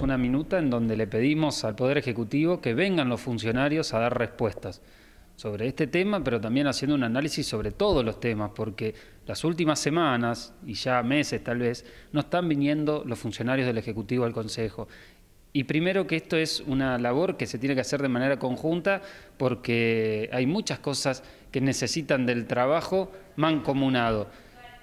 una minuta en donde le pedimos al Poder Ejecutivo que vengan los funcionarios a dar respuestas sobre este tema, pero también haciendo un análisis sobre todos los temas, porque las últimas semanas y ya meses tal vez no están viniendo los funcionarios del Ejecutivo al Consejo. Y primero que esto es una labor que se tiene que hacer de manera conjunta porque hay muchas cosas que necesitan del trabajo mancomunado.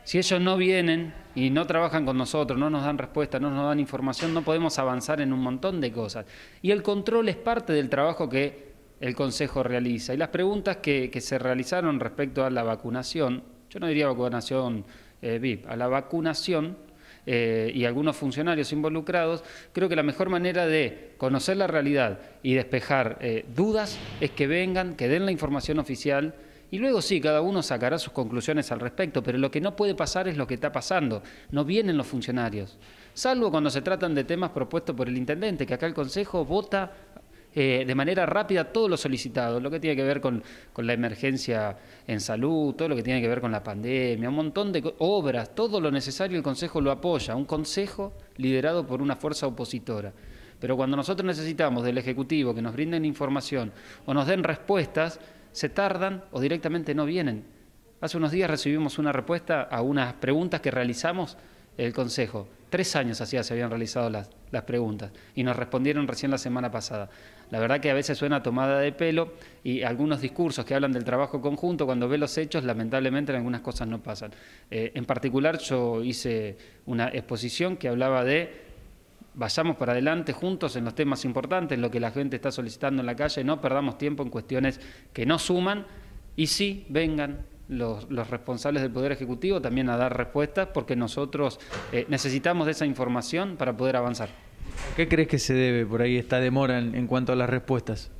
Si ellos no vienen y no trabajan con nosotros, no nos dan respuesta, no nos dan información, no podemos avanzar en un montón de cosas. Y el control es parte del trabajo que el Consejo realiza. Y las preguntas que, se realizaron respecto a la vacunación, yo no diría vacunación eh, VIP, a la vacunación eh, y algunos funcionarios involucrados, creo que la mejor manera de conocer la realidad y despejar eh, dudas es que vengan, que den la información oficial. Y luego sí, cada uno sacará sus conclusiones al respecto, pero lo que no puede pasar es lo que está pasando. No vienen los funcionarios, salvo cuando se tratan de temas propuestos por el intendente, que acá el Consejo vota eh, de manera rápida todo lo solicitado, lo que tiene que ver con, la emergencia en salud, todo lo que tiene que ver con la pandemia, un montón de obras, todo lo necesario el Consejo lo apoya, un Consejo liderado por una fuerza opositora. Pero cuando nosotros necesitamos del Ejecutivo que nos brinden información o nos den respuestas, se tardan o directamente no vienen. Hace unos días recibimos una respuesta a unas preguntas que realizamos el Consejo. Tres años hacía se habían realizado las, las preguntas y nos respondieron recién la semana pasada. La verdad que a veces suena tomada de pelo y algunos discursos que hablan del trabajo conjunto, cuando ve los hechos, lamentablemente en algunas cosas no pasan. Eh, en particular yo hice una exposición que hablaba de vayamos para adelante juntos en los temas importantes, lo que la gente está solicitando en la calle, no perdamos tiempo en cuestiones que no suman y sí vengan los, responsables del Poder Ejecutivo también a dar respuestas porque nosotros eh, necesitamos de esa información para poder avanzar. ¿Qué crees que se debe por ahí esta demora en, cuanto a las respuestas?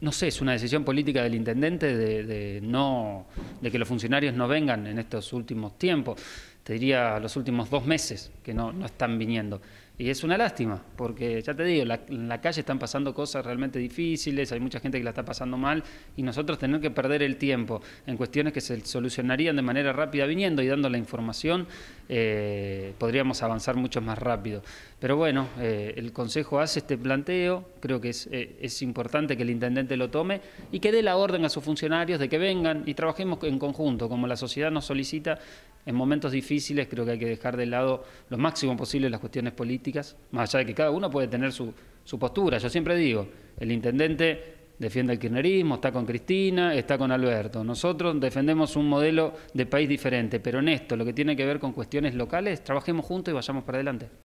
no sé, es una decisión política del intendente de, de, no, de que los funcionarios no vengan en estos últimos tiempos, te diría los últimos dos meses que no, no están viniendo. Y es una lástima, porque ya te digo, en la calle están pasando cosas realmente difíciles, hay mucha gente que la está pasando mal y nosotros tenemos que perder el tiempo en cuestiones que se solucionarían de manera rápida viniendo y dando la información eh, podríamos avanzar mucho más rápido. Pero bueno, eh, el Consejo hace este planteo, creo que eh, es, importante que el Intendente lo tome y que dé la orden a sus funcionarios de que vengan y trabajemos en conjunto, como la sociedad nos solicita. En momentos difíciles creo que hay que dejar de lado lo máximo posible las cuestiones políticas, más allá de que cada uno puede tener su, su postura. Yo siempre digo, el Intendente defiende el kirchnerismo, está con Cristina, está con Alberto. Nosotros defendemos un modelo de país diferente, pero en esto, lo que tiene que ver con cuestiones locales, trabajemos juntos y vayamos para adelante.